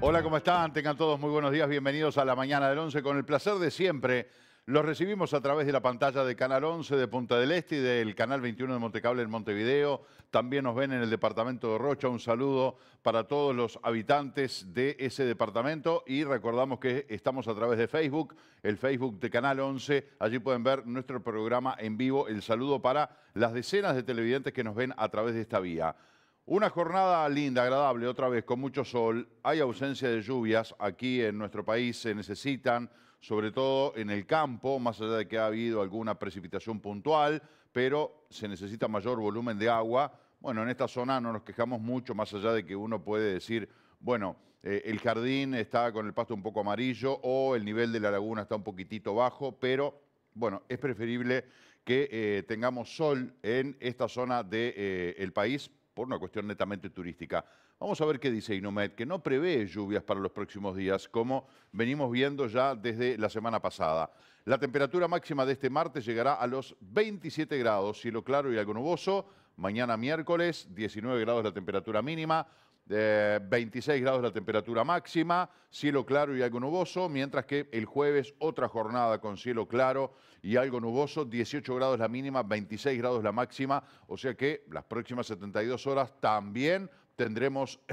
Hola, ¿cómo están? Tengan todos muy buenos días. Bienvenidos a la mañana del 11 con el placer de siempre los recibimos a través de la pantalla de Canal 11 de Punta del Este y del Canal 21 de Montecable en Montevideo. También nos ven en el departamento de Rocha. Un saludo para todos los habitantes de ese departamento y recordamos que estamos a través de Facebook, el Facebook de Canal 11. Allí pueden ver nuestro programa en vivo. El saludo para las decenas de televidentes que nos ven a través de esta vía. Una jornada linda, agradable, otra vez con mucho sol. Hay ausencia de lluvias aquí en nuestro país, se necesitan sobre todo en el campo, más allá de que ha habido alguna precipitación puntual, pero se necesita mayor volumen de agua. Bueno, en esta zona no nos quejamos mucho, más allá de que uno puede decir, bueno, eh, el jardín está con el pasto un poco amarillo o el nivel de la laguna está un poquitito bajo, pero bueno, es preferible que eh, tengamos sol en esta zona del de, eh, país por una cuestión netamente turística. Vamos a ver qué dice Inomet, que no prevé lluvias para los próximos días, como venimos viendo ya desde la semana pasada. La temperatura máxima de este martes llegará a los 27 grados, cielo claro y algo nuboso. Mañana miércoles, 19 grados la temperatura mínima, 26 eh, grados la temperatura máxima, cielo claro y algo nuboso, mientras que el jueves otra jornada con cielo claro y algo nuboso, 18 grados la mínima, 26 grados la máxima, o sea que las próximas 72 horas también tendremos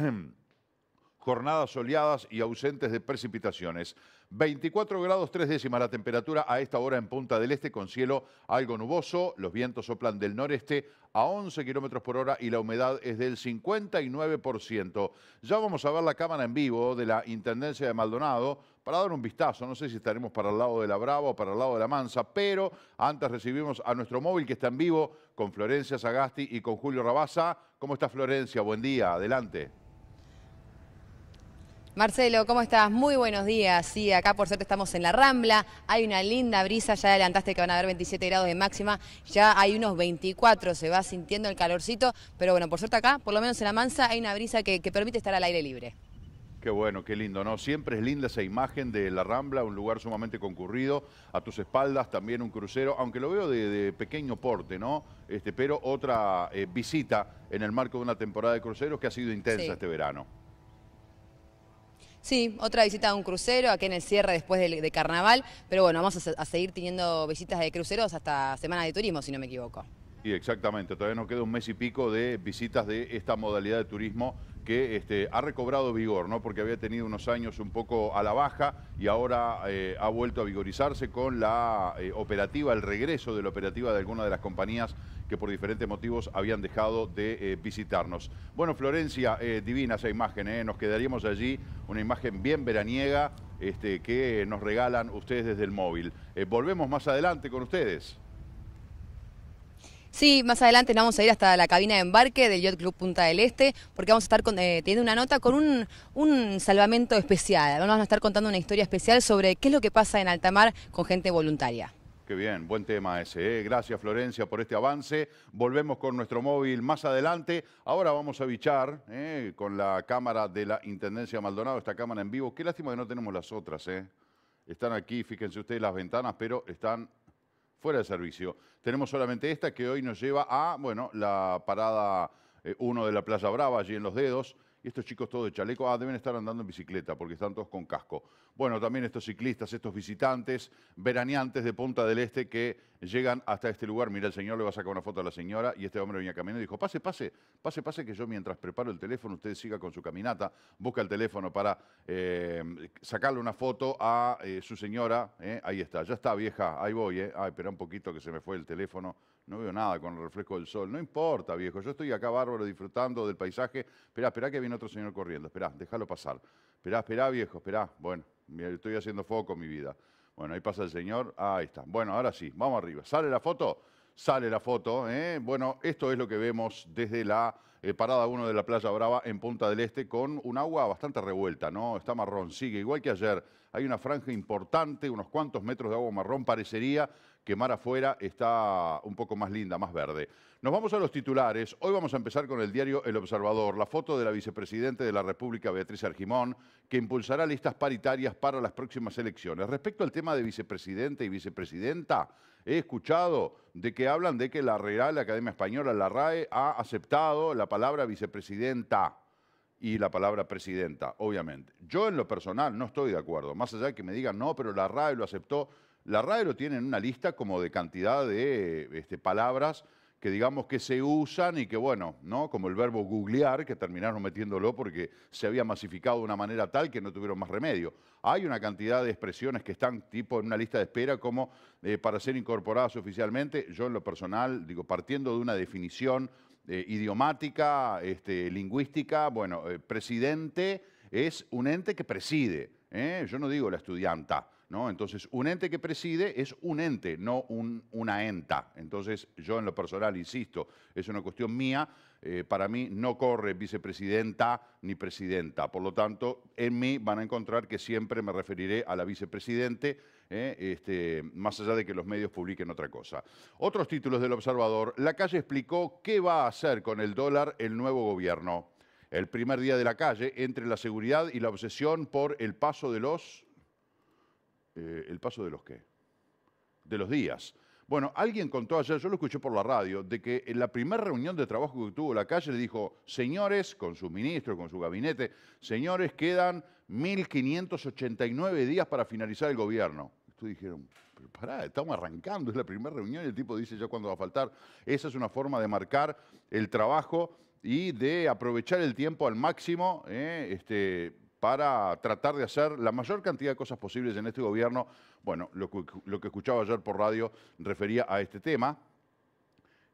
jornadas soleadas y ausentes de precipitaciones. 24 grados 3 décimas la temperatura a esta hora en Punta del Este con cielo algo nuboso. Los vientos soplan del noreste a 11 kilómetros por hora y la humedad es del 59%. Ya vamos a ver la cámara en vivo de la Intendencia de Maldonado para dar un vistazo. No sé si estaremos para el lado de la Brava o para el lado de la Mansa, pero antes recibimos a nuestro móvil que está en vivo con Florencia Sagasti y con Julio Rabasa. ¿Cómo está Florencia? Buen día, adelante. Marcelo, ¿cómo estás? Muy buenos días. Sí, acá por suerte estamos en la Rambla. Hay una linda brisa, ya adelantaste que van a haber 27 grados de máxima. Ya hay unos 24, se va sintiendo el calorcito. Pero bueno, por suerte acá, por lo menos en la Mansa, hay una brisa que, permite estar al aire libre. Qué bueno, qué lindo, ¿no? Siempre es linda esa imagen de la Rambla, un lugar sumamente concurrido, a tus espaldas también un crucero, aunque lo veo de, pequeño porte, ¿no? Este, pero otra eh, visita en el marco de una temporada de cruceros que ha sido intensa este verano. Sí, otra visita a un crucero, aquí en el cierre después de, carnaval, pero bueno, vamos a, seguir teniendo visitas de cruceros hasta Semana de Turismo, si no me equivoco. Sí, exactamente, todavía nos queda un mes y pico de visitas de esta modalidad de turismo que este, ha recobrado vigor, ¿no? porque había tenido unos años un poco a la baja y ahora eh, ha vuelto a vigorizarse con la eh, operativa, el regreso de la operativa de alguna de las compañías que por diferentes motivos habían dejado de eh, visitarnos. Bueno, Florencia, divina esa imagen, nos quedaríamos allí, una imagen bien veraniega este, que nos regalan ustedes desde el móvil. volvemos más adelante con ustedes. Sí, más adelante nos vamos a ir hasta la cabina de embarque del Yacht Club Punta del Este, porque vamos a estar eh, teniendo una nota con un, un salvamento especial. vamos a estar contando una historia especial sobre qué es lo que pasa en alta mar con gente voluntaria. Qué bien, buen tema ese. Eh. Gracias Florencia por este avance. Volvemos con nuestro móvil más adelante. Ahora vamos a bichar eh, con la cámara de la Intendencia Maldonado, esta cámara en vivo. Qué lástima que no tenemos las otras. ¿eh? Están aquí, fíjense ustedes las ventanas, pero están fuera de servicio. Tenemos solamente esta que hoy nos lleva a, bueno, la parada 1 eh, de la Playa Brava, allí en Los Dedos, estos chicos todos de chaleco, ah, deben estar andando en bicicleta porque están todos con casco. Bueno, también estos ciclistas, estos visitantes, veraneantes de Punta del Este que llegan hasta este lugar. Mira, el señor le va a sacar una foto a la señora y este hombre venía caminando y dijo, pase, pase, pase, pase, que yo mientras preparo el teléfono, usted siga con su caminata, busca el teléfono para eh, sacarle una foto a eh, su señora. Eh, ahí está, ya está, vieja, ahí voy, eh. Ay, espera un poquito que se me fue el teléfono. No veo nada con el reflejo del sol. No importa, viejo. Yo estoy acá bárbaro disfrutando del paisaje. Esperá, esperá que viene otro señor corriendo. Esperá, déjalo pasar. Esperá, esperá, viejo, esperá. Bueno, estoy haciendo foco mi vida. Bueno, ahí pasa el señor. Ahí está. Bueno, ahora sí, vamos arriba. ¿Sale la foto? Sale la foto. ¿eh? Bueno, esto es lo que vemos desde la eh, parada 1 de la Playa Brava en Punta del Este con un agua bastante revuelta, ¿no? Está marrón, sigue igual que ayer. Hay una franja importante, unos cuantos metros de agua marrón parecería, quemar afuera está un poco más linda, más verde. Nos vamos a los titulares. Hoy vamos a empezar con el diario El Observador, la foto de la vicepresidenta de la República, Beatriz Argimón, que impulsará listas paritarias para las próximas elecciones. Respecto al tema de vicepresidente y vicepresidenta, he escuchado de que hablan de que la Real Academia Española, la RAE, ha aceptado la palabra vicepresidenta y la palabra presidenta, obviamente. Yo en lo personal no estoy de acuerdo, más allá de que me digan, no, pero la RAE lo aceptó, la RAE lo tiene en una lista como de cantidad de este, palabras que digamos que se usan y que bueno, ¿no? Como el verbo googlear, que terminaron metiéndolo porque se había masificado de una manera tal que no tuvieron más remedio. Hay una cantidad de expresiones que están tipo en una lista de espera como eh, para ser incorporadas oficialmente. Yo en lo personal, digo, partiendo de una definición eh, idiomática, este, lingüística, bueno, eh, presidente es un ente que preside. Yo no digo la estudianta. Entonces, un ente que preside es un ente, no una enta. Entonces, yo en lo personal, insisto, es una cuestión mía, eh, para mí no corre vicepresidenta ni presidenta. Por lo tanto, en mí van a encontrar que siempre me referiré a la vicepresidente, ¿eh? este, más allá de que los medios publiquen otra cosa. Otros títulos del Observador. La calle explicó qué va a hacer con el dólar el nuevo gobierno. El primer día de la calle, entre la seguridad y la obsesión por el paso de los eh, el paso de los qué? De los días. Bueno, alguien contó ayer, yo lo escuché por la radio, de que en la primera reunión de trabajo que tuvo la calle le dijo, señores, con su ministro, con su gabinete, señores, quedan 1.589 días para finalizar el gobierno. Ustedes dijeron, pero pará, estamos arrancando, es la primera reunión y el tipo dice ya cuándo va a faltar. Esa es una forma de marcar el trabajo y de aprovechar el tiempo al máximo, eh, este, para tratar de hacer la mayor cantidad de cosas posibles en este gobierno. Bueno, lo que, escuchaba ayer por radio refería a este tema.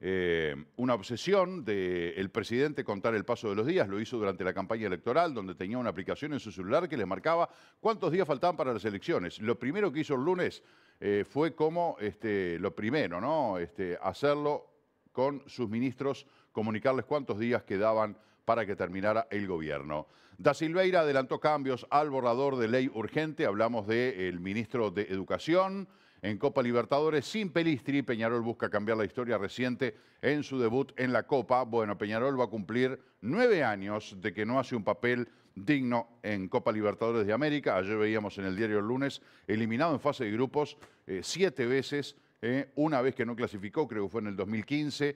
Eh, una obsesión del presidente contar el paso de los días, lo hizo durante la campaña electoral, donde tenía una aplicación en su celular que les marcaba cuántos días faltaban para las elecciones. Lo primero que hizo el lunes eh, fue como este, lo primero, ¿no? Este, hacerlo con sus ministros, comunicarles cuántos días quedaban para que terminara el gobierno. Da Silveira adelantó cambios al borrador de ley urgente, hablamos del ministro de Educación. En Copa Libertadores, sin Pelistri, Peñarol busca cambiar la historia reciente en su debut en la Copa. Bueno, Peñarol va a cumplir nueve años de que no hace un papel digno en Copa Libertadores de América. Ayer veíamos en el diario el lunes, eliminado en fase de grupos eh, siete veces, eh, una vez que no clasificó, creo que fue en el 2015,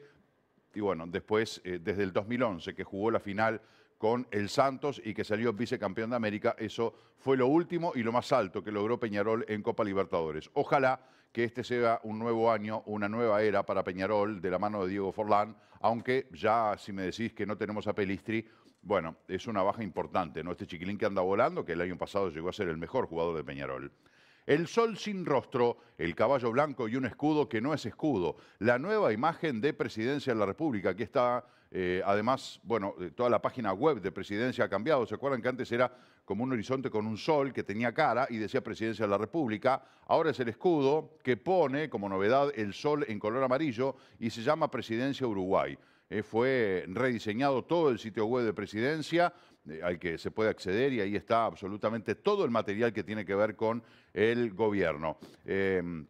y bueno, después, eh, desde el 2011, que jugó la final con el Santos y que salió vicecampeón de América, eso fue lo último y lo más alto que logró Peñarol en Copa Libertadores. Ojalá que este sea un nuevo año, una nueva era para Peñarol de la mano de Diego Forlán, aunque ya si me decís que no tenemos a Pelistri, bueno, es una baja importante, ¿no? Este chiquilín que anda volando, que el año pasado llegó a ser el mejor jugador de Peñarol. El sol sin rostro, el caballo blanco y un escudo que no es escudo. La nueva imagen de Presidencia de la República. que está, eh, además, bueno, eh, toda la página web de Presidencia ha cambiado. ¿Se acuerdan que antes era como un horizonte con un sol que tenía cara y decía Presidencia de la República? Ahora es el escudo que pone como novedad el sol en color amarillo y se llama Presidencia Uruguay. Eh, fue rediseñado todo el sitio web de presidencia eh, al que se puede acceder y ahí está absolutamente todo el material que tiene que ver con el gobierno. Em,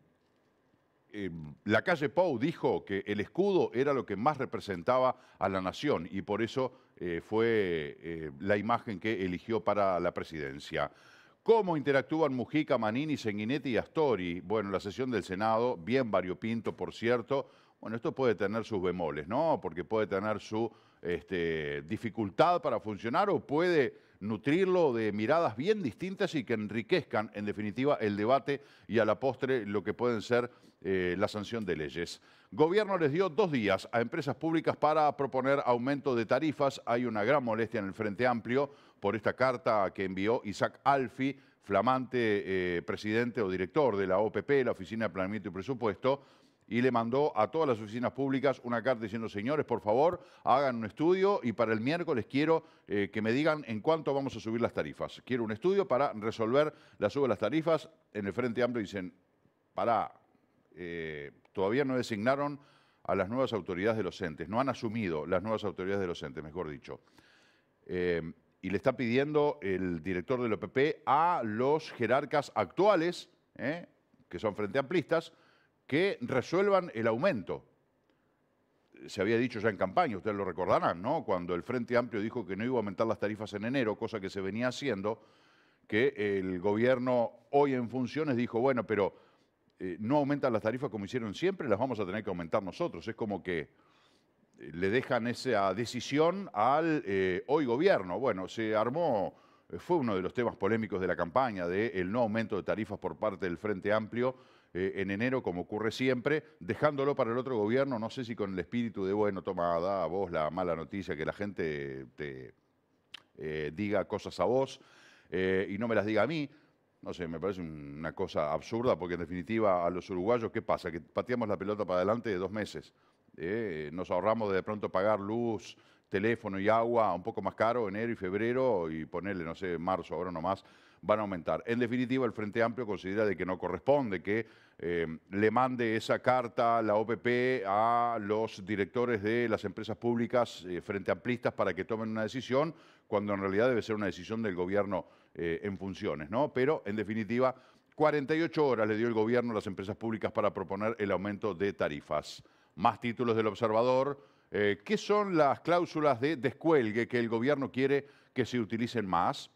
em, la calle Pau dijo que el escudo era lo que más representaba a la nación y por eso eh, fue la imagen que eligió para la presidencia. ¿Cómo interactúan Mujica, Manini, Senguinetti y Astori? Bueno, la sesión del Senado, bien variopinto, por cierto, bueno, esto puede tener sus bemoles, ¿no? Porque puede tener su este, dificultad para funcionar o puede nutrirlo de miradas bien distintas y que enriquezcan, en definitiva, el debate y a la postre lo que pueden ser eh, la sanción de leyes. Gobierno les dio dos días a empresas públicas para proponer aumento de tarifas. Hay una gran molestia en el Frente Amplio por esta carta que envió Isaac Alfi, flamante eh, presidente o director de la OPP, la Oficina de Planeamiento y Presupuesto, y le mandó a todas las oficinas públicas una carta diciendo, señores, por favor, hagan un estudio y para el miércoles quiero eh, que me digan en cuánto vamos a subir las tarifas. Quiero un estudio para resolver la suba de las tarifas. En el Frente Amplio dicen, pará, eh, todavía no designaron a las nuevas autoridades de los entes, no han asumido las nuevas autoridades de los entes, mejor dicho. Eh, y le está pidiendo el director del OPP a los jerarcas actuales, que son frente amplistas, que resuelvan el aumento. Se había dicho ya en campaña, ustedes lo recordarán, ¿no? Cuando el Frente Amplio dijo que no iba a aumentar las tarifas en enero, cosa que se venía haciendo, que el gobierno hoy en funciones dijo, bueno, pero eh, no aumentan las tarifas como hicieron siempre, las vamos a tener que aumentar nosotros. Es como que eh, le dejan esa decisión al eh, hoy gobierno. Bueno, se armó, fue uno de los temas polémicos de la campaña, de el no aumento de tarifas por parte del Frente Amplio eh, en enero, como ocurre siempre, dejándolo para el otro gobierno, no sé si con el espíritu de, bueno, toma, da a vos la mala noticia, que la gente te eh, diga cosas a vos eh, y no me las diga a mí. No sé, me parece una cosa absurda, porque en definitiva a los uruguayos, ¿qué pasa? Que pateamos la pelota para adelante de dos meses. nos ahorramos de, de pronto pagar luz, teléfono y agua un poco más caro enero y febrero y ponerle, no sé, marzo ahora no más, van a aumentar. En definitiva, el Frente Amplio considera de que no corresponde que eh, le mande esa carta la OPP a los directores de las empresas públicas eh, frente amplistas para que tomen una decisión, cuando en realidad debe ser una decisión del gobierno eh, en funciones, ¿no? Pero, en definitiva, 48 horas le dio el gobierno a las empresas públicas para proponer el aumento de tarifas. Más títulos del Observador. ¿Qué son las cláusulas de descuelgue que el gobierno quiere que se utilicen más?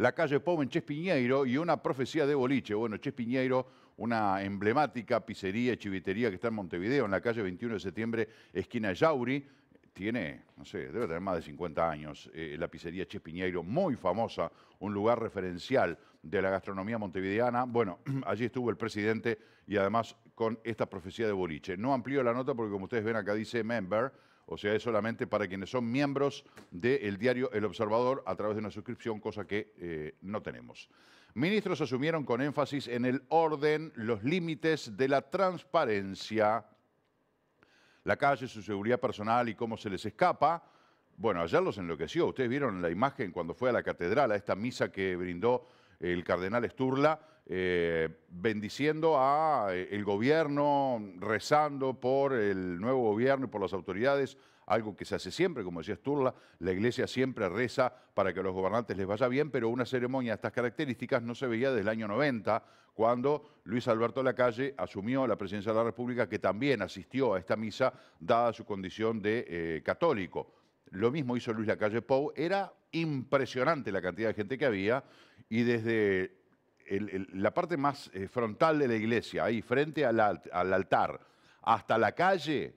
la calle Pau en Chespiñeiro y una profecía de boliche. Bueno, Chespiñeiro, una emblemática pizzería, chivitería que está en Montevideo, en la calle 21 de septiembre, esquina Yauri. Tiene, no sé, debe tener más de 50 años eh, la pizzería Chespiñeiro, muy famosa, un lugar referencial de la gastronomía montevideana. Bueno, allí estuvo el presidente y además con esta profecía de boliche. No amplío la nota porque como ustedes ven acá dice member, o sea, es solamente para quienes son miembros del diario El Observador a través de una suscripción, cosa que eh, no tenemos. Ministros asumieron con énfasis en el orden los límites de la transparencia, la calle, su seguridad personal y cómo se les escapa. Bueno, ayer los enloqueció. Ustedes vieron la imagen cuando fue a la catedral, a esta misa que brindó el cardenal Esturla eh, bendiciendo a eh, el gobierno, rezando por el nuevo gobierno y por las autoridades, algo que se hace siempre, como decías Turla, la iglesia siempre reza para que a los gobernantes les vaya bien, pero una ceremonia de estas características no se veía desde el año 90, cuando Luis Alberto Lacalle asumió la presidencia de la República, que también asistió a esta misa, dada su condición de eh, católico. Lo mismo hizo Luis Lacalle Pou, era impresionante la cantidad de gente que había, y desde la parte más eh, frontal de la iglesia, ahí frente al, altar, hasta la calle,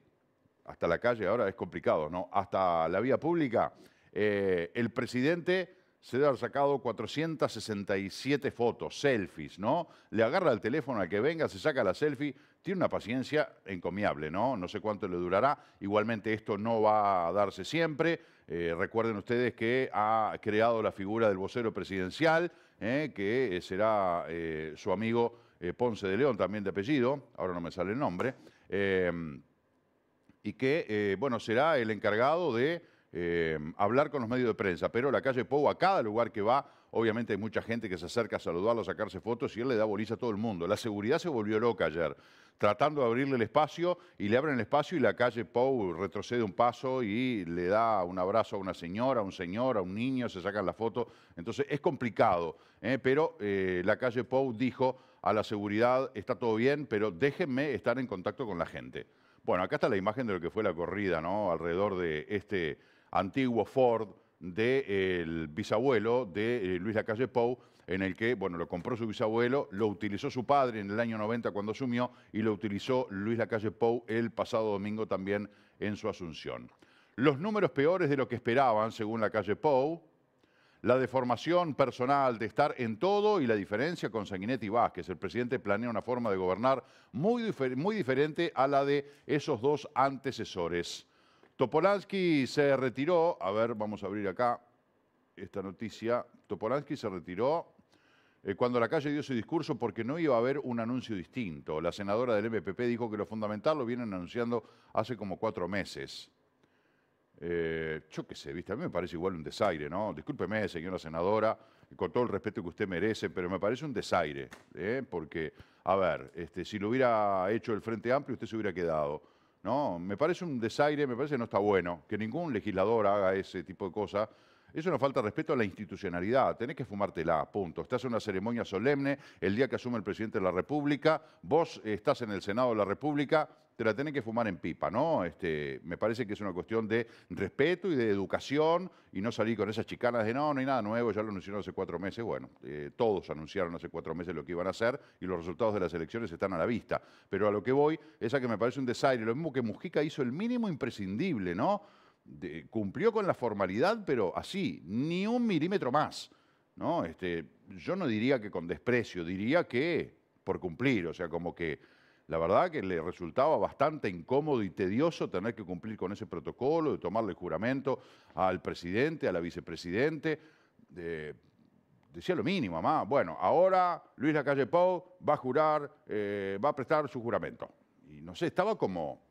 hasta la calle ahora es complicado, ¿no? Hasta la vía pública, eh, el presidente se debe haber sacado 467 fotos, selfies, ¿no? Le agarra el teléfono al que venga, se saca la selfie, tiene una paciencia encomiable, ¿no? No sé cuánto le durará. Igualmente esto no va a darse siempre. Eh, recuerden ustedes que ha creado la figura del vocero presidencial, ¿eh? que eh, será eh, su amigo Ponce de León, también de apellido, ahora no me sale el nombre, y que, bueno, será el encargado de eh, hablar con los medios de prensa, pero la calle Pou, a cada lugar que va, obviamente hay mucha gente que se acerca a saludarlo, a sacarse fotos y él le da boliza a todo el mundo. La seguridad se volvió loca ayer, tratando de abrirle el espacio y le abren el espacio y la calle Pou retrocede un paso y le da un abrazo a una señora, a un señor, a un niño, se sacan la foto. Entonces es complicado, ¿eh? pero eh, la calle Pou dijo a la seguridad, está todo bien, pero déjenme estar en contacto con la gente. Bueno, acá está la imagen de lo que fue la corrida, ¿no? Alrededor de este antiguo Ford del el bisabuelo de eh, Luis Lacalle Pou, en el que, bueno, lo compró su bisabuelo, lo utilizó su padre en el año 90 cuando asumió y lo utilizó Luis Lacalle Pou el pasado domingo también en su asunción. Los números peores de lo que esperaban, según Lacalle Pou, la deformación personal de estar en todo y la diferencia con Sanguinetti Vázquez. El presidente planea una forma de gobernar muy, muy diferente a la de esos dos antecesores. Topolansky se retiró, a ver, vamos a abrir acá esta noticia. Topolansky se retiró eh, cuando la calle dio su discurso porque no iba a haber un anuncio distinto. La senadora del MPP dijo que lo fundamental lo vienen anunciando hace como cuatro meses. Eh, yo qué sé, A mí me parece igual un desaire, ¿no? Discúlpeme, señora senadora, con todo el respeto que usted merece, pero me parece un desaire, ¿eh? porque, a ver, este, si lo hubiera hecho el Frente Amplio, usted se hubiera quedado. No, me parece un desaire, me parece que no está bueno que ningún legislador haga ese tipo de cosas. Eso nos falta respeto a la institucionalidad. Tenés que fumártela, punto. Estás en una ceremonia solemne el día que asume el presidente de la República, vos estás en el Senado de la República te la tenés que fumar en pipa, ¿no? Este, me parece que es una cuestión de respeto y de educación y no salir con esas chicanas de no, no hay nada nuevo, ya lo anunciaron hace cuatro meses. Bueno, eh, todos anunciaron hace cuatro meses lo que iban a hacer y los resultados de las elecciones están a la vista. Pero a lo que voy es a que me parece un desaire, lo mismo que Mujica hizo el mínimo imprescindible, ¿no? cumplió con la formalidad, pero así, ni un milímetro más. ¿no? Este, yo no diría que con desprecio, diría que por cumplir, o sea, como que la verdad que le resultaba bastante incómodo y tedioso tener que cumplir con ese protocolo, de tomarle juramento al presidente, a la vicepresidente. decía lo mínimo, mamá. Bueno, ahora Luis Lacalle Pau va a jurar, eh, va a prestar su juramento. Y no sé, estaba como,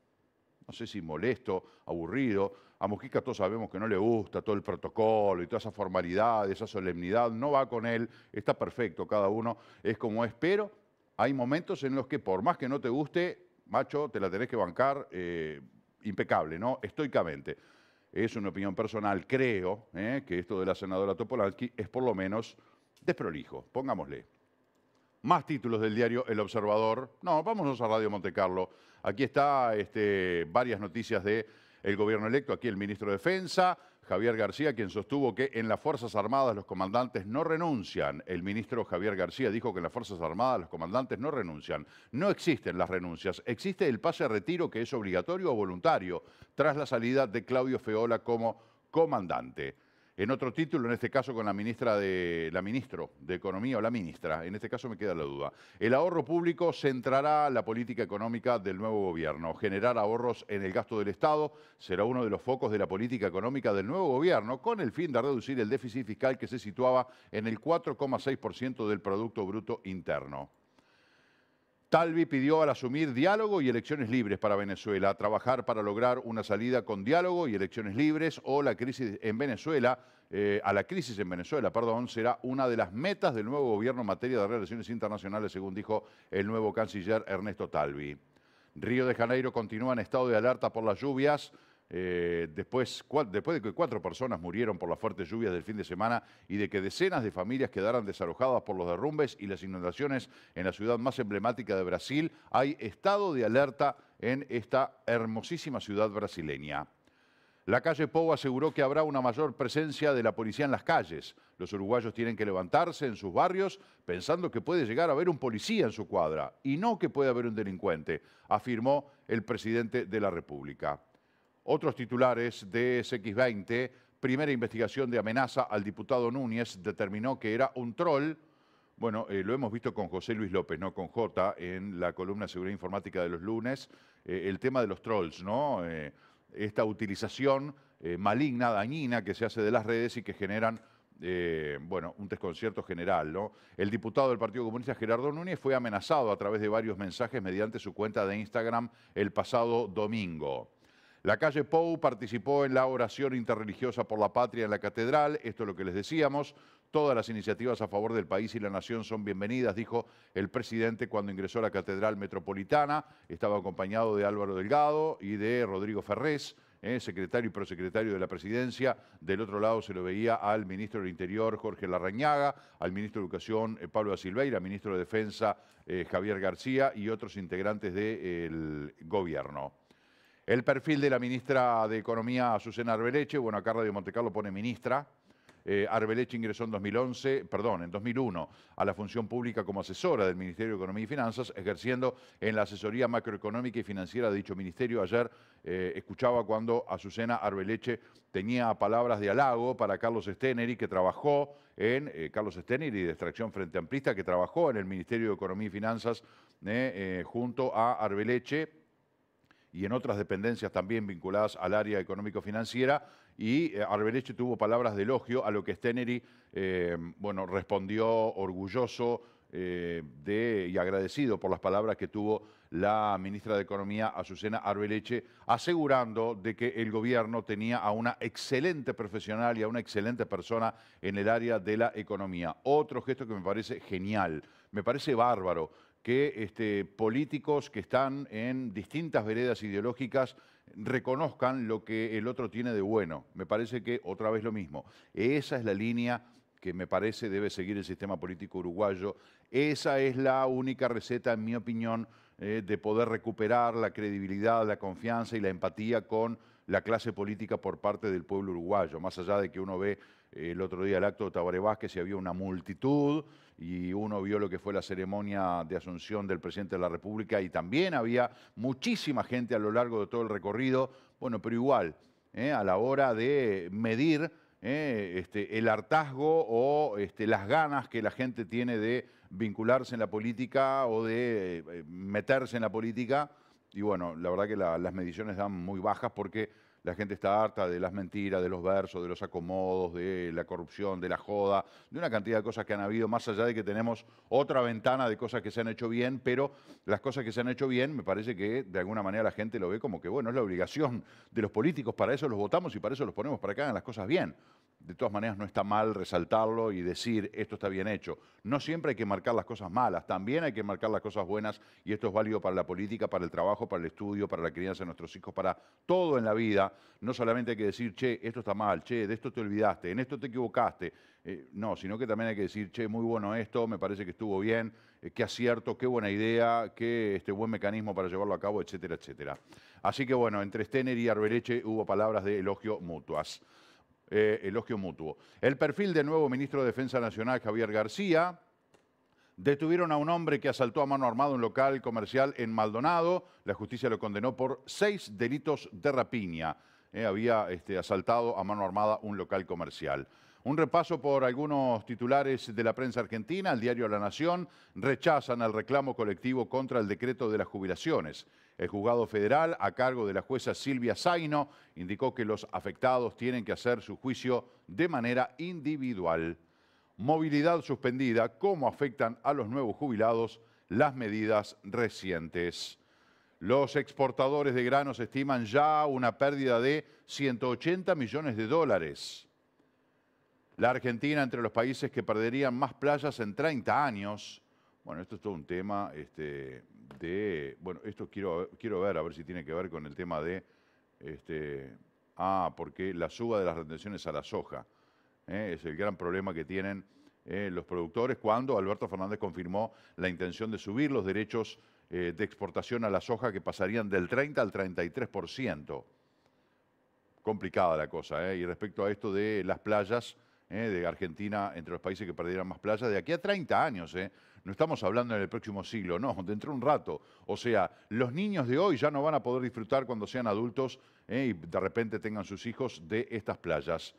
no sé si molesto, aburrido. A Mujica todos sabemos que no le gusta todo el protocolo y toda esa formalidad, esa solemnidad, no va con él, está perfecto, cada uno es como es, pero hay momentos en los que por más que no te guste, macho, te la tenés que bancar eh, impecable, ¿no? Estoicamente. Es una opinión personal, creo eh, que esto de la senadora Topolansky es por lo menos desprolijo, pongámosle. Más títulos del diario El Observador. No, vámonos a Radio Montecarlo. Aquí está este, varias noticias de el gobierno electo, aquí el ministro de Defensa, Javier García, quien sostuvo que en las Fuerzas Armadas los comandantes no renuncian. El ministro Javier García dijo que en las Fuerzas Armadas los comandantes no renuncian. No existen las renuncias. Existe el pase a retiro que es obligatorio o voluntario tras la salida de Claudio Feola como comandante en otro título, en este caso con la ministra de la ministro de Economía o la ministra, en este caso me queda la duda. El ahorro público centrará la política económica del nuevo gobierno. Generar ahorros en el gasto del Estado será uno de los focos de la política económica del nuevo gobierno con el fin de reducir el déficit fiscal que se situaba en el 4,6% del producto bruto interno. Talvi pidió al asumir diálogo y elecciones libres para Venezuela, trabajar para lograr una salida con diálogo y elecciones libres o la crisis en Venezuela, eh, a la crisis en Venezuela, perdón, será una de las metas del nuevo gobierno en materia de relaciones internacionales, según dijo el nuevo canciller Ernesto Talvi. Río de Janeiro continúa en estado de alerta por las lluvias. Eh, después, después de que cuatro personas murieron por las fuertes lluvias del fin de semana y de que decenas de familias quedaran desalojadas por los derrumbes y las inundaciones en la ciudad más emblemática de Brasil, hay estado de alerta en esta hermosísima ciudad brasileña. La calle Pou aseguró que habrá una mayor presencia de la policía en las calles. Los uruguayos tienen que levantarse en sus barrios pensando que puede llegar a haber un policía en su cuadra y no que puede haber un delincuente, afirmó el presidente de la República. Otros titulares de SX20, primera investigación de amenaza al diputado Núñez determinó que era un troll. Bueno, eh, lo hemos visto con José Luis López, no con J, en la columna Seguridad Informática de los lunes, eh, el tema de los trolls, ¿no? Eh, esta utilización maligna, dañina que se hace de las redes y que generan bueno, un desconcierto general. ¿no? El diputado del Partido Comunista Gerardo Núñez fue amenazado a través de varios mensajes mediante su cuenta de Instagram el pasado domingo. La calle Pou participó en la oración interreligiosa por la patria en la catedral, esto es lo que les decíamos. Todas las iniciativas a favor del país y la nación son bienvenidas, dijo el presidente cuando ingresó a la Catedral Metropolitana. Estaba acompañado de Álvaro Delgado y de Rodrigo Ferrés, eh, secretario y prosecretario de la presidencia. Del otro lado se lo veía al ministro del Interior, Jorge Larrañaga, al ministro de Educación, eh, Pablo da Silveira, al ministro de Defensa, eh, Javier García y otros integrantes del gobierno. El perfil de la ministra de Economía, Azucena Arbeleche, bueno, acá Radio Montecarlo pone ministra. Eh, Arbeleche ingresó en 2011, perdón, en 2001 a la función pública como asesora del Ministerio de Economía y Finanzas, ejerciendo en la asesoría macroeconómica y financiera de dicho ministerio. Ayer eh, escuchaba cuando Azucena Arbeleche tenía palabras de halago para Carlos Steneri, que trabajó en eh, Carlos Steneri de Extracción Frente Amplista, que trabajó en el Ministerio de Economía y Finanzas junto a Arbeleche y en otras dependencias también vinculadas al área económico-financiera. Y eh, Arbeleche tuvo palabras de elogio a lo que Steneri eh, bueno, respondió orgulloso eh, de, y agradecido por las palabras que tuvo la ministra de Economía, Azucena Arbeleche, asegurando de que el gobierno tenía a una excelente profesional y a una excelente persona en el área de la economía. Otro gesto que me parece genial, me parece bárbaro que este, políticos que están en distintas veredas ideológicas reconozcan lo que el otro tiene de bueno. Me parece que otra vez lo mismo. Esa es la línea que me parece debe seguir el sistema político uruguayo. Esa es la única receta, en mi opinión, eh, de poder recuperar la credibilidad, la confianza y la empatía con la clase política por parte del pueblo uruguayo, más allá de que uno ve el otro día el acto de Tabaré Vázquez y había una multitud y uno vio lo que fue la ceremonia de asunción del presidente de la República y también había muchísima gente a lo largo de todo el recorrido. Bueno, pero igual, ¿eh? a la hora de medir ¿eh? este, el hartazgo o este, las ganas que la gente tiene de vincularse en la política o de eh, meterse en la política, y bueno, la verdad que las mediciones dan muy bajas porque la gente está harta de las mentiras, de los versos, de los acomodos, de la corrupción, de la joda, de una cantidad de cosas que han habido, más allá de que tenemos otra ventana de cosas que se han hecho bien, pero las cosas que se han hecho bien, me parece que de alguna manera la gente lo ve como que, bueno, es la obligación de los políticos, para eso los votamos y para eso los ponemos para que hagan las cosas bien de todas maneras no está mal resaltarlo y decir esto está bien hecho. No siempre hay que marcar las cosas malas, también hay que marcar las cosas buenas y esto es válido para la política, para el trabajo, para el estudio, para la crianza de nuestros hijos, para todo en la vida. No solamente hay que decir, che, esto está mal, che, de esto te olvidaste, en esto te equivocaste. Eh, no, sino que también hay que decir, che, muy bueno esto, me parece que estuvo bien, eh, qué acierto, qué buena idea, qué este, buen mecanismo para llevarlo a cabo, etcétera, etcétera. Así que bueno, entre Stener y Arbereche hubo palabras de elogio mutuas. Eh, elogio mutuo. El perfil del nuevo ministro de Defensa Nacional, Javier García. Detuvieron a un hombre que asaltó a mano armada un local comercial en Maldonado. La justicia lo condenó por seis delitos de rapiña. Eh, había este, asaltado a mano armada un local comercial. Un repaso por algunos titulares de la prensa argentina. El diario La Nación rechazan el reclamo colectivo contra el decreto de las jubilaciones. El juzgado federal, a cargo de la jueza Silvia Zaino, indicó que los afectados tienen que hacer su juicio de manera individual. Movilidad suspendida, cómo afectan a los nuevos jubilados las medidas recientes. Los exportadores de granos estiman ya una pérdida de 180 millones de dólares. La Argentina entre los países que perderían más playas en 30 años. Bueno, esto es todo un tema este, de... Bueno, esto quiero, quiero ver, a ver si tiene que ver con el tema de... Este, ah, porque la suba de las retenciones a la soja eh, es el gran problema que tienen eh, los productores cuando Alberto Fernández confirmó la intención de subir los derechos eh, de exportación a la soja que pasarían del 30 al 33%. Complicada la cosa. ¿eh? Y respecto a esto de las playas... ¿eh? de Argentina entre los países que perdieran más playas de aquí a 30 años. ¿eh? No estamos hablando en el próximo siglo, no, dentro de un rato. O sea, los niños de hoy ya no van a poder disfrutar cuando sean adultos ¿eh? y de repente tengan sus hijos de estas playas.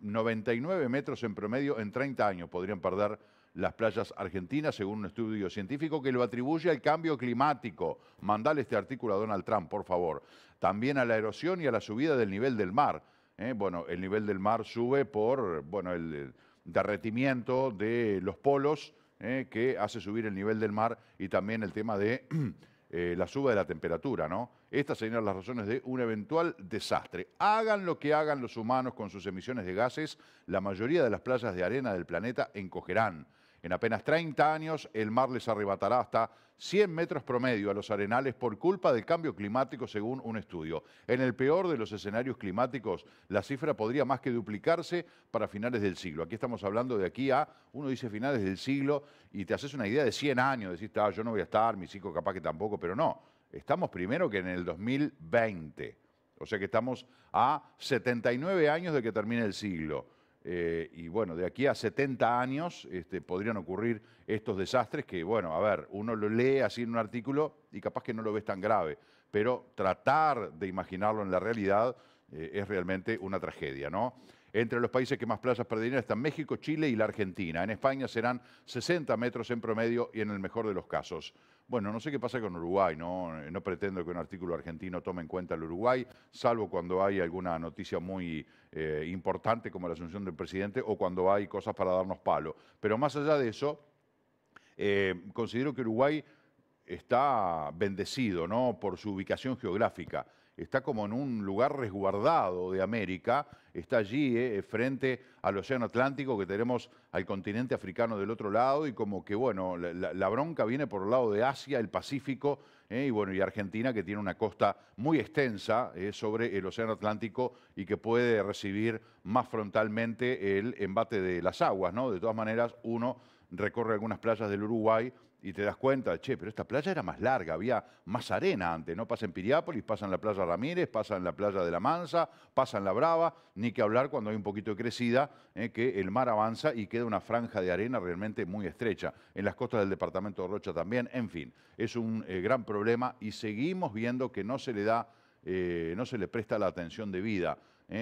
99 metros en promedio en 30 años podrían perder las playas argentinas, según un estudio científico que lo atribuye al cambio climático. Mandale este artículo a Donald Trump, por favor. También a la erosión y a la subida del nivel del mar. ¿eh? bueno, el nivel del mar sube por bueno, el derretimiento de los polos ¿eh? que hace subir el nivel del mar y también el tema de eh, la suba de la temperatura. ¿no? Estas serían las razones de un eventual desastre. Hagan lo que hagan los humanos con sus emisiones de gases, la mayoría de las playas de arena del planeta encogerán. En apenas 30 años, el mar les arrebatará hasta 100 metros promedio a los arenales por culpa del cambio climático, según un estudio. En el peor de los escenarios climáticos, la cifra podría más que duplicarse para finales del siglo. Aquí estamos hablando de aquí a, uno dice finales del siglo, y te haces una idea de 100 años, decís, ah, yo no voy a estar, mi hijos capaz que tampoco, pero no. Estamos primero que en el 2020. O sea que estamos a 79 años de que termine el siglo. Eh, y bueno, de aquí a 70 años este, podrían ocurrir estos desastres que, bueno, a ver, uno lo lee así en un artículo y capaz que no lo ves tan grave, pero tratar de imaginarlo en la realidad eh, es realmente una tragedia, ¿no? Entre los países que más playas perderían están México, Chile y la Argentina. En España serán 60 metros en promedio y en el mejor de los casos. Bueno, no sé qué pasa con Uruguay, eh, ¿no? pretendo que un artículo argentino tome en cuenta el Uruguay, salvo cuando hay alguna noticia muy eh, importante como la asunción del presidente o cuando hay cosas para darnos palo. Pero más allá de eso, eh, considero que Uruguay está bendecido ¿no? por su ubicación geográfica está como en un lugar resguardado de América, está allí eh, eh, frente al Océano Atlántico que tenemos al continente africano del otro lado y como que, bueno, la, bronca viene por el lado de Asia, el Pacífico eh, y, bueno, y Argentina que tiene una costa muy extensa sobre el Océano Atlántico y que puede recibir más frontalmente el embate de las aguas, ¿no? De todas maneras, uno recorre algunas playas del Uruguay y te das cuenta, che, pero esta playa era más larga, había más arena antes, ¿no? Pasa en Piriápolis, pasa en la playa Ramírez, pasa en la playa de la Mansa, pasa en la Brava, ni que hablar cuando hay un poquito de crecida, eh, que el mar avanza y queda una franja de arena realmente muy estrecha. En las costas del departamento de Rocha también, en fin, es un eh, gran problema y seguimos viendo que no se le da, eh, no se le presta la atención debida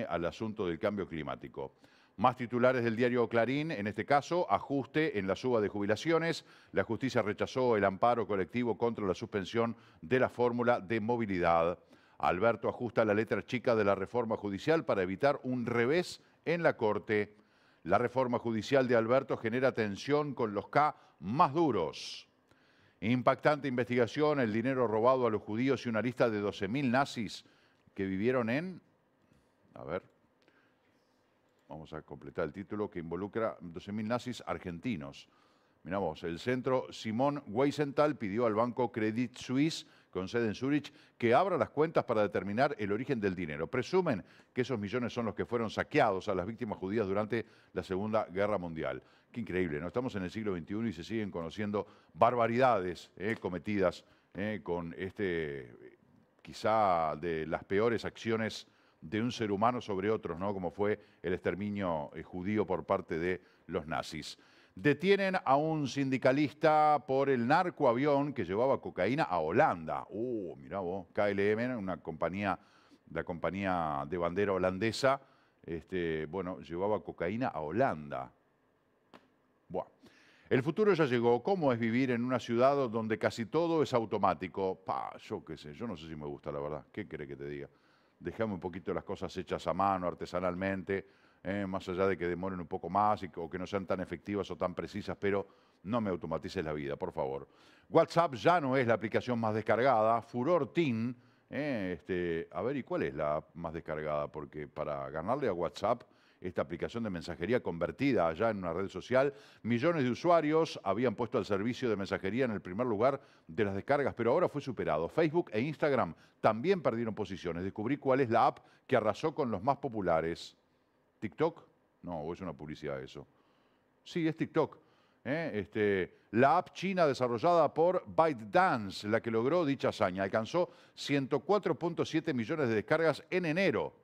al asunto del cambio climático. Más titulares del diario Clarín, en este caso, ajuste en la suba de jubilaciones. La justicia rechazó el amparo colectivo contra la suspensión de la fórmula de movilidad. Alberto ajusta la letra chica de la reforma judicial para evitar un revés en la Corte. La reforma judicial de Alberto genera tensión con los K más duros. Impactante investigación, el dinero robado a los judíos y una lista de 12.000 nazis que vivieron en... A ver, vamos a completar el título, que involucra 12.000 nazis argentinos. Miramos, el centro Simón Weisenthal pidió al banco Credit Suisse, con sede en Zurich, que abra las cuentas para determinar el origen del dinero. Presumen que esos millones son los que fueron saqueados a las víctimas judías durante la Segunda Guerra Mundial. Qué increíble, ¿no? Estamos en el siglo XXI y se siguen conociendo barbaridades eh, cometidas eh, con este, quizá de las peores acciones de un ser humano sobre otros, ¿no? como fue el exterminio eh, judío por parte de los nazis. Detienen a un sindicalista por el narcoavión que llevaba cocaína a Holanda. Uh, mirá vos, KLM, una compañía, la compañía de bandera holandesa, este, bueno, llevaba cocaína a Holanda. Buah. El futuro ya llegó. ¿Cómo es vivir en una ciudad donde casi todo es automático? Pa, yo qué sé, yo no sé si me gusta la verdad. ¿Qué querés que te diga? dejame un poquito las cosas hechas a mano, artesanalmente, ¿eh? más allá de que demoren un poco más o que no sean tan efectivas o tan precisas, pero no me automatices la vida, por favor. WhatsApp ya no es la aplicación más descargada, Furor Team, ¿eh? este, a ver, ¿y cuál es la más descargada? Porque para ganarle a WhatsApp esta aplicación de mensajería convertida allá en una red social. Millones de usuarios habían puesto al servicio de mensajería en el primer lugar de las descargas, pero ahora fue superado. Facebook e Instagram también perdieron posiciones. Descubrí cuál es la app que arrasó con los más populares. ¿TikTok? No, es una publicidad eso. Sí, es TikTok. ¿eh? Este, la app china desarrollada por ByteDance, la que logró dicha hazaña. Alcanzó 104.7 millones de descargas en enero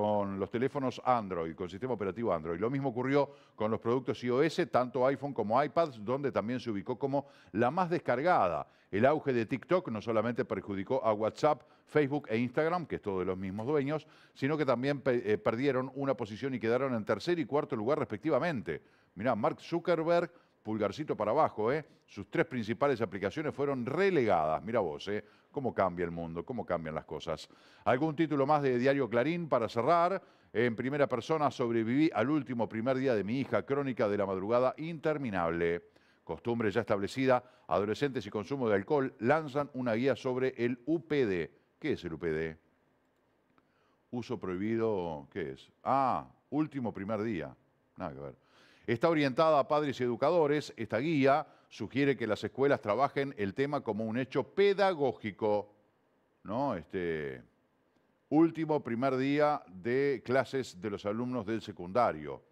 con los teléfonos Android, con el sistema operativo Android. Lo mismo ocurrió con los productos iOS, tanto iPhone como iPads, donde también se ubicó como la más descargada. El auge de TikTok no solamente perjudicó a WhatsApp, Facebook e Instagram, que es todo de los mismos dueños, sino que también eh, perdieron una posición y quedaron en tercer y cuarto lugar respectivamente. Mirá, Mark Zuckerberg pulgarcito para abajo, ¿eh? Sus tres principales aplicaciones fueron relegadas. Mira vos, ¿eh? Cómo cambia el mundo, cómo cambian las cosas. ¿Algún título más de Diario Clarín para cerrar? En primera persona sobreviví al último primer día de mi hija, crónica de la madrugada interminable. Costumbre ya establecida, adolescentes y consumo de alcohol lanzan una guía sobre el UPD. ¿Qué es el UPD? Uso prohibido, ¿qué es? Ah, último primer día. Nada que ver. Está orientada a padres y educadores. Esta guía sugiere que las escuelas trabajen el tema como un hecho pedagógico. ¿no? Este, último primer día de clases de los alumnos del secundario.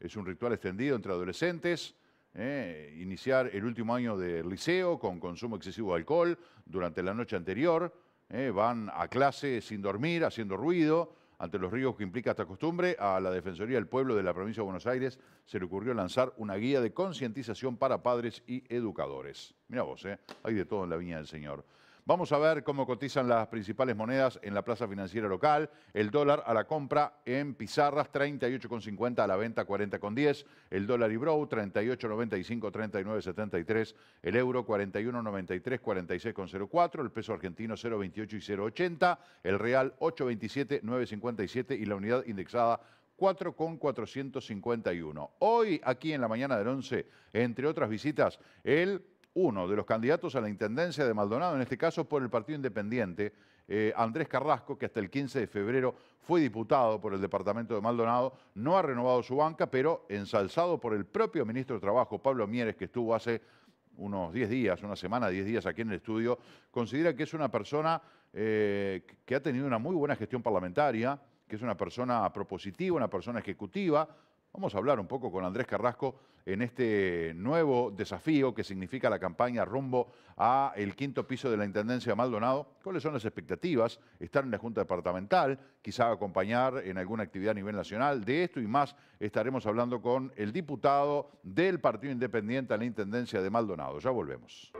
Es un ritual extendido entre adolescentes. ¿eh? iniciar el último año del liceo con consumo excesivo de alcohol durante la noche anterior. ¿eh? van a clase sin dormir, haciendo ruido ante los riesgos que implica esta costumbre, a la Defensoría del Pueblo de la Provincia de Buenos Aires se le ocurrió lanzar una guía de concientización para padres y educadores. Mira vos, ¿eh? hay de todo en la viña del Señor. Vamos a ver cómo cotizan las principales monedas en la plaza financiera local. El dólar a la compra en pizarras 38,50, a la venta 40,10. El dólar y brou, 38,95, 39,73. El euro 41,93, 46,04. El peso argentino 0,28 y 0,80. El real 8,27, 9,57. Y la unidad indexada 4,451. Hoy, aquí en la mañana del 11, entre otras visitas, el uno de los candidatos a la Intendencia de Maldonado, en este caso por el Partido Independiente, eh, Andrés Carrasco, que hasta el 15 de febrero fue diputado por el Departamento de Maldonado, no ha renovado su banca, pero ensalzado por el propio ministro de Trabajo, Pablo Mieres, que estuvo hace unos 10 días, una semana, 10 días aquí en el estudio, considera que es una persona eh, que ha tenido una muy buena gestión parlamentaria, que es una persona propositiva, una persona ejecutiva, Vamos a hablar un poco con Andrés Carrasco en este nuevo desafío que significa la campaña rumbo a el quinto piso de la Intendencia de Maldonado. ¿Cuáles son las expectativas? Estar en la Junta Departamental, quizá acompañar en alguna actividad a nivel nacional. De esto y más estaremos hablando con el diputado del Partido Independiente a la Intendencia de Maldonado. Ya volvemos.